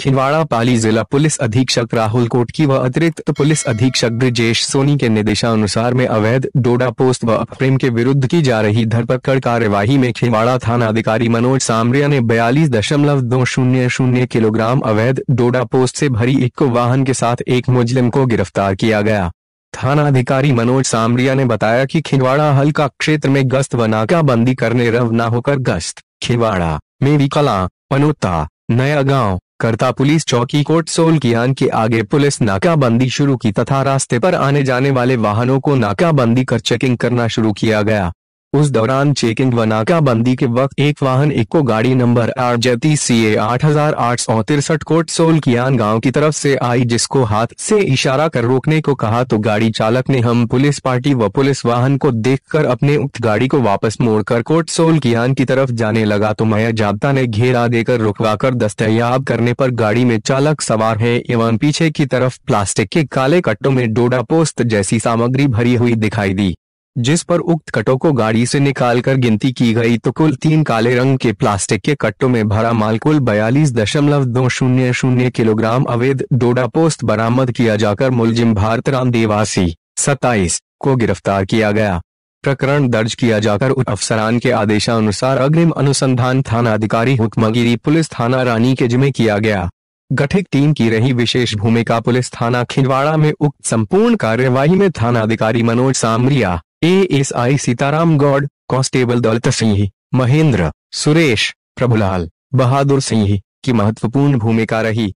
छिंदवाड़ा पाली जिला पुलिस अधीक्षक राहुल कोटकी व अतिरिक्त पुलिस अधीक्षक ब्रिजेश सोनी के निर्देशानुसार में अवैध डोडा पोस्ट व प्रेम के विरुद्ध की जा रही धरपकड़ कार्यवाही में छिंदवाड़ा थाना अधिकारी मनोज सामरिया ने बयालीस दशमलव दो शून्य शून्य किलोग्राम अवैध डोडा पोस्ट से भरी इको वाहन के साथ एक मुजलिम को गिरफ्तार किया गया थाना अधिकारी मनोज सामरिया ने बताया की खिंदवाड़ा हल्का क्षेत्र में गश्त व नाकाबंदी करने न होकर गश्त खिंदवाड़ा मेवी कला पनोता नया गाँव करता पुलिस चौकी कोर्ट सोल कियान के आगे पुलिस नाकाबंदी शुरू की तथा रास्ते पर आने जाने वाले वाहनों को नाकाबंदी कर चेकिंग करना शुरू किया गया उस दौरान चेकिंग व नाकाबंदी के वक्त एक वाहन एक को गाड़ी नंबर आर जैती सी ए आठ हजार आठ सौ तिरसठ कोट कियान गांव की तरफ से आई जिसको हाथ से इशारा कर रोकने को कहा तो गाड़ी चालक ने हम पुलिस पार्टी व पुलिस वाहन को देखकर अपने उक्त गाड़ी को वापस मोड़कर कोट सोल कियान की तरफ जाने लगा तो मैं जाबता ने घेरा देकर कर दस्तयाब करने आरोप गाड़ी में चालक सवार है एवं पीछे की तरफ प्लास्टिक के काले कट्टों में डोडा पोस्त जैसी सामग्री भरी हुई दिखाई दी जिस पर उक्त कटों को गाड़ी से निकालकर गिनती की गई तो कुल तीन काले रंग के प्लास्टिक के कट्टों में भरा माल कुल बयालीस दशमलव दो शून्य शून्य किलोग्राम अवैध डोडा पोस्त बरामद किया जाकर मुलजिम भारत राम देवासी सत्ताईस को गिरफ्तार किया गया प्रकरण दर्ज किया जाकर उप अफसरान के आदेशानुसार अग्रिम अनुसंधान थाना अधिकारी हुक्मगिरी पुलिस थाना रानी के जिम्मे किया गया गठित टीम की रही विशेष भूमिका पुलिस थाना खिंडवाड़ा में उक्त संपूर्ण कार्यवाही में थाना अधिकारी Manoj Samaria A S I Sitaram Gaur constable Daulat Singh Mahendra Suresh Prabhulal बहादुर सिंह की महत्वपूर्ण भूमिका रही